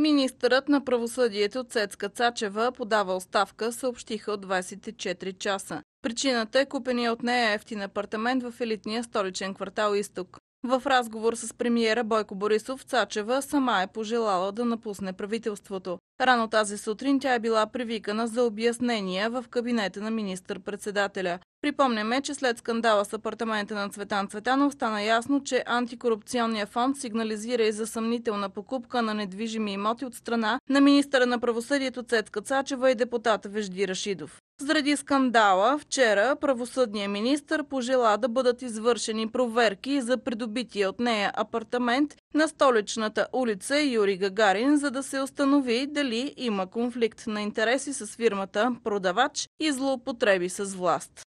Министърът на правосъдието Цецка Цачева подава оставка, съобщиха от 24 часа. Причината е купения от нея ефтин апартамент в елитния столичен квартал Изток. В разговор с премиера Бойко Борисов Цачева сама е пожелала да напусне правителството. Рано тази сутрин тя е била привикана за обяснения в кабинета на министър-председателя. Припомняме, че след скандала с апартамента на Цветан Цветанов стана ясно, че антикорупционния фонд сигнализира и за съмнителна покупка на недвижими имоти от страна на министъра на правосъдието Цецка Цачева и депутата Вежди Рашидов. Заради скандала, вчера правосъдният министр пожела да бъдат извършени проверки за придобития от нея апартамент на столичната улица Юри Гагарин, за да се установи дали дали има конфликт на интереси с фирмата продавач и злоупотреби с власт.